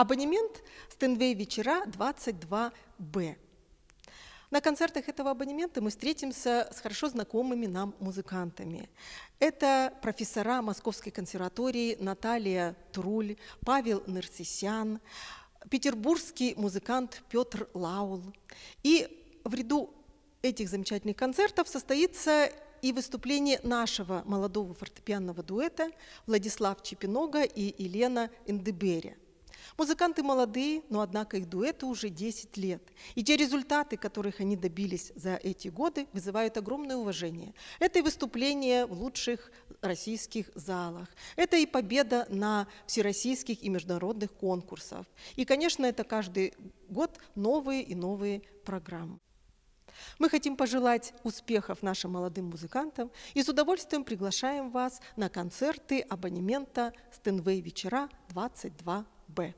Абонемент Стенвей вечера 22Б. На концертах этого абонемента мы встретимся с хорошо знакомыми нам музыкантами. Это профессора Московской консерватории Наталья Труль, Павел Нарцисян, петербургский музыкант Петр Лаул. И в ряду этих замечательных концертов состоится и выступление нашего молодого фортепианного дуэта Владислав Чепинога и Елена Эндеберя – Музыканты молодые, но однако их дуэты уже 10 лет. И те результаты, которых они добились за эти годы, вызывают огромное уважение. Это и выступления в лучших российских залах. Это и победа на всероссийских и международных конкурсах. И, конечно, это каждый год новые и новые программы. Мы хотим пожелать успехов нашим молодым музыкантам и с удовольствием приглашаем вас на концерты абонемента «Стенвей вечера 22Б».